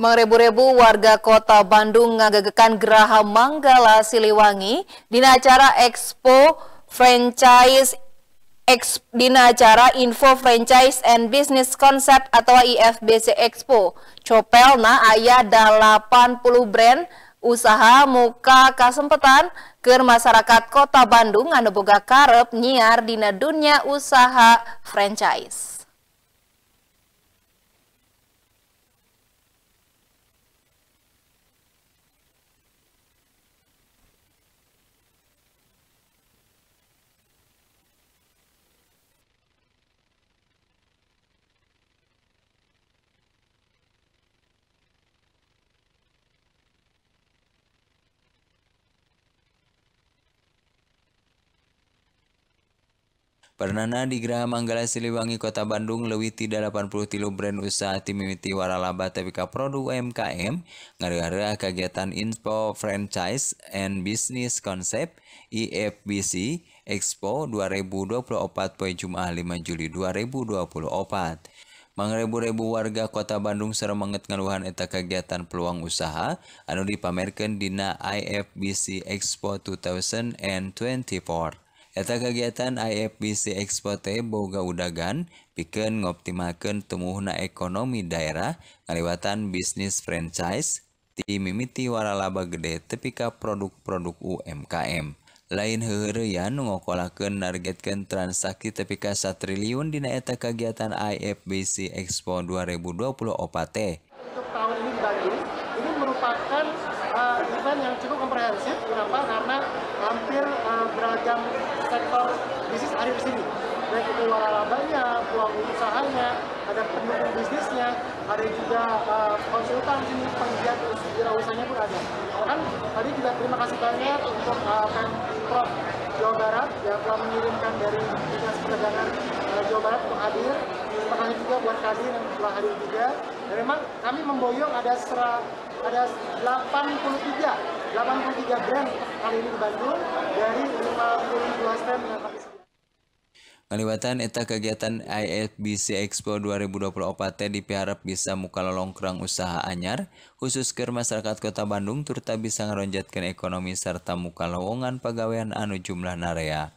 Mengrebu-rebu warga kota Bandung ngagegekan geraha Manggala Siliwangi di acara Expo Franchise di acara Info Franchise and Business Concept atau IFBC Expo. Copelna ayah 80 brand usaha muka kesempatan ke masyarakat kota Bandung anu boga karep nyiar dina dunia usaha franchise. Pernana di Graha Manggala Siliwangi Kota Bandung lebih tidak 80 tilu brand usaha timimiti waralaba tapi produk UMKM ngarga kegiatan Info Franchise and Business Concept IFBC Expo 2024 pada Jumat 5 Juli 2024. Mangrebu-rebu warga kota Bandung serre menget ngeluhan eta kegiatan peluang usaha anu dipamerkan Dina IFBC Expo 2024. Eta kegiatan IFBC Expote boga udagan bikin ngoptimalkan tumuhna ekonomi daerah ngaliwatan bisnis franchise di mimiti waralaba gede tepika produk-produk UMKM. Lain heureyan ngokolakeun nargetkeun transaksi tepika 1 triliun dina eta kegiatan IFBC Expo 2020 OPATE. Untuk tahun ini bagus, ini merupakan uh, event yang cukup komprehensif. Kenapa? Karena hampir beragam sektor bisnis ada di sini. Baik itu waralabanya, peluang usahanya, ada pendukung bisnisnya, ada juga uh, konsultan sini, penggiat usahanya pun ada. Kan tadi juga terima kasih banyak untuk uh, Pemprov Jawa Barat yang telah mengirimkan dari Dinas Perdagangan uh, Jawa Barat untuk hadir. Terima kasih juga buat Kadin yang telah hadir juga. Dan memang kami memboyong ada ada 83 83 brand kali ini di Bandung dari 52 stand yang kami Pelibatan eta kegiatan IFBC Expo 2024 teh diharap bisa muka lolongkrang usaha anyar, khusus ke masyarakat kota Bandung turta bisa ngeronjatkan ekonomi serta muka lowongan pegawaian anu jumlah narea.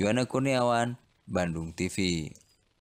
Yuana Kurniawan, Bandung TV.